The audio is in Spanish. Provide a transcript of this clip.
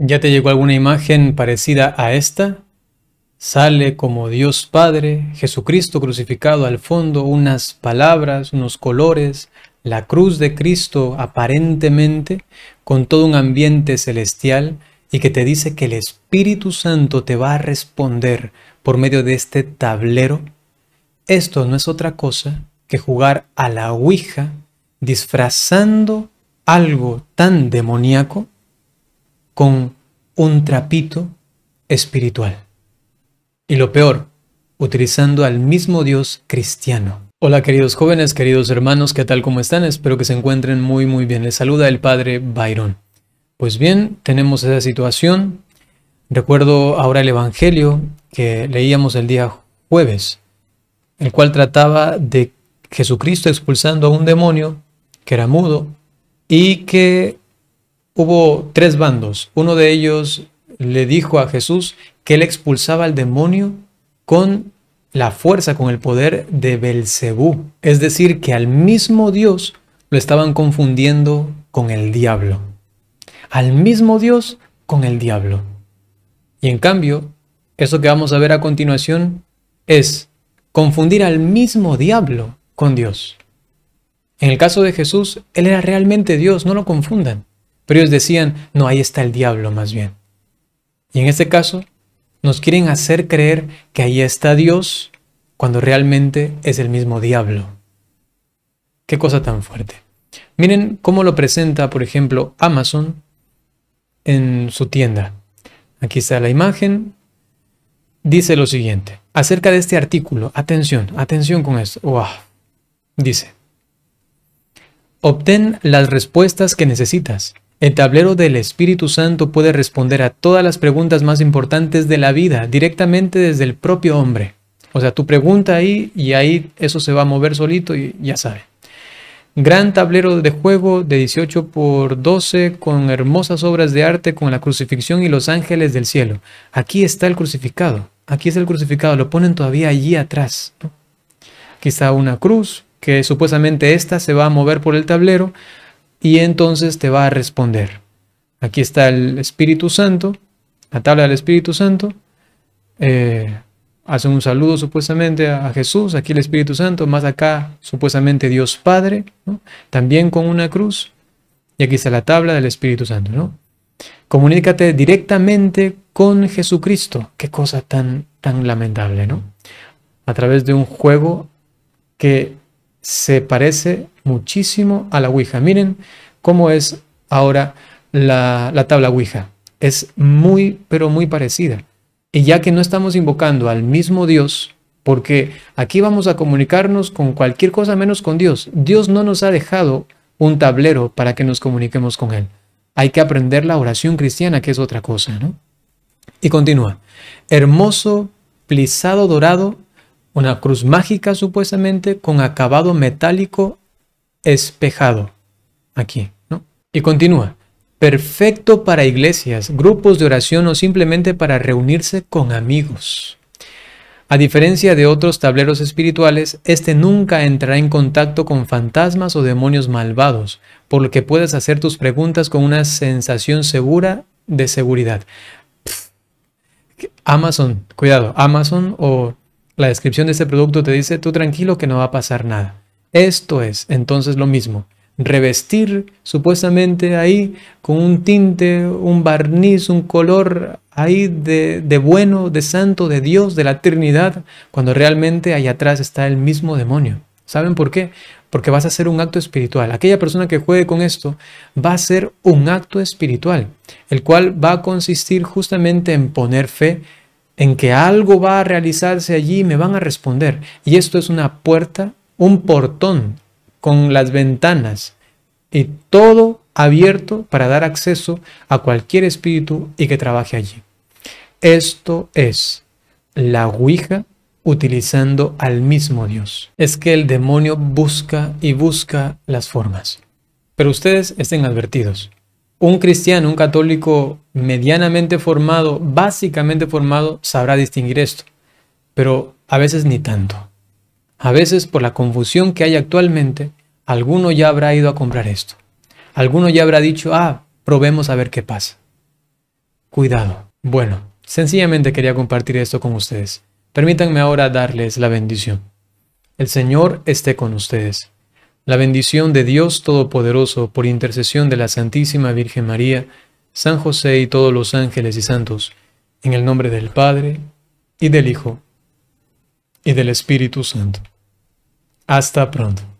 ¿Ya te llegó alguna imagen parecida a esta? Sale como Dios Padre, Jesucristo crucificado al fondo, unas palabras, unos colores, la cruz de Cristo aparentemente, con todo un ambiente celestial y que te dice que el Espíritu Santo te va a responder por medio de este tablero. Esto no es otra cosa que jugar a la Ouija disfrazando algo tan demoníaco con un trapito espiritual. Y lo peor, utilizando al mismo Dios cristiano. Hola queridos jóvenes, queridos hermanos, ¿qué tal cómo están? Espero que se encuentren muy muy bien. Les saluda el padre Byron. Pues bien, tenemos esa situación. Recuerdo ahora el Evangelio que leíamos el día jueves, el cual trataba de Jesucristo expulsando a un demonio que era mudo y que hubo tres bandos. Uno de ellos le dijo a Jesús que él expulsaba al demonio con la fuerza, con el poder de Belcebú. Es decir, que al mismo Dios lo estaban confundiendo con el diablo. Al mismo Dios con el diablo. Y en cambio, eso que vamos a ver a continuación es confundir al mismo diablo con Dios. En el caso de Jesús, Él era realmente Dios, no lo confundan. Pero ellos decían, no, ahí está el diablo más bien. Y en este caso, nos quieren hacer creer que ahí está Dios cuando realmente es el mismo diablo. Qué cosa tan fuerte. Miren cómo lo presenta, por ejemplo, Amazon en su tienda. Aquí está la imagen. Dice lo siguiente. Acerca de este artículo, atención, atención con esto. Dice, obtén las respuestas que necesitas el tablero del Espíritu Santo puede responder a todas las preguntas más importantes de la vida directamente desde el propio hombre. O sea, tu pregunta ahí y ahí eso se va a mover solito y ya sabe. Gran tablero de juego de 18 por 12 con hermosas obras de arte con la crucifixión y los ángeles del cielo. Aquí está el crucificado. Aquí es el crucificado. Lo ponen todavía allí atrás. Aquí está una cruz que supuestamente esta se va a mover por el tablero y entonces te va a responder. Aquí está el Espíritu Santo, la tabla del Espíritu Santo. Eh, hace un saludo supuestamente a, Jesús, aquí el Espíritu Santo, más acá supuestamente Dios Padre, también con una cruz. Y aquí está la tabla del Espíritu Santo. ¿no? Comunícate directamente con Jesucristo. Qué cosa tan, tan lamentable, ¿no? A través de un juego que se parece muchísimo a la Ouija. Miren cómo es ahora la, la tabla Ouija. Es muy, pero muy parecida. Y ya que no estamos invocando al mismo Dios, porque aquí vamos a comunicarnos con cualquier cosa menos con Dios. Dios no nos ha dejado un tablero para que nos comuniquemos con Él. Hay que aprender la oración cristiana, que es otra cosa, ¿no? Y continúa. Hermoso, plisado dorado, una cruz mágica supuestamente, con acabado metálico espejado aquí, ¿no? Y continúa. Perfecto para iglesias, grupos de oración o simplemente para reunirse con amigos. A diferencia de otros tableros espirituales, este nunca entrará en contacto con fantasmas o demonios malvados, por lo que puedes hacer tus preguntas con una sensación segura de seguridad. Amazon, cuidado, Amazon o la descripción de este producto te dice, tú tranquilo que no va a pasar nada. Esto es entonces lo mismo. Revestir supuestamente ahí con un tinte, un barniz, un color ahí de, bueno, de santo, de Dios, de la Trinidad, cuando realmente ahí atrás está el mismo demonio. ¿Saben por qué? Porque vas a hacer un acto espiritual. Aquella persona que juegue con esto va a hacer un acto espiritual, el cual va a consistir justamente en poner fe en que algo va a realizarse allí y me van a responder. Y esto es una puerta un portón con las ventanas y todo abierto para dar acceso a cualquier espíritu y que trabaje allí. Esto es la Ouija utilizando al mismo Dios. Es que el demonio busca y busca las formas. Pero ustedes estén advertidos. Un cristiano, un católico medianamente formado, básicamente formado, sabrá distinguir esto. Pero a veces ni tanto. A veces por la confusión que hay actualmente, alguno ya habrá ido a comprar esto. Alguno ya habrá dicho, ah, probemos a ver qué pasa. Cuidado. Bueno, sencillamente quería compartir esto con ustedes. Permítanme ahora darles la bendición. El Señor esté con ustedes. La bendición de Dios Todopoderoso por intercesión de la Santísima Virgen María, San José y todos los ángeles y santos, en el nombre del Padre, y del Hijo, y del Espíritu Santo. Hasta pronto.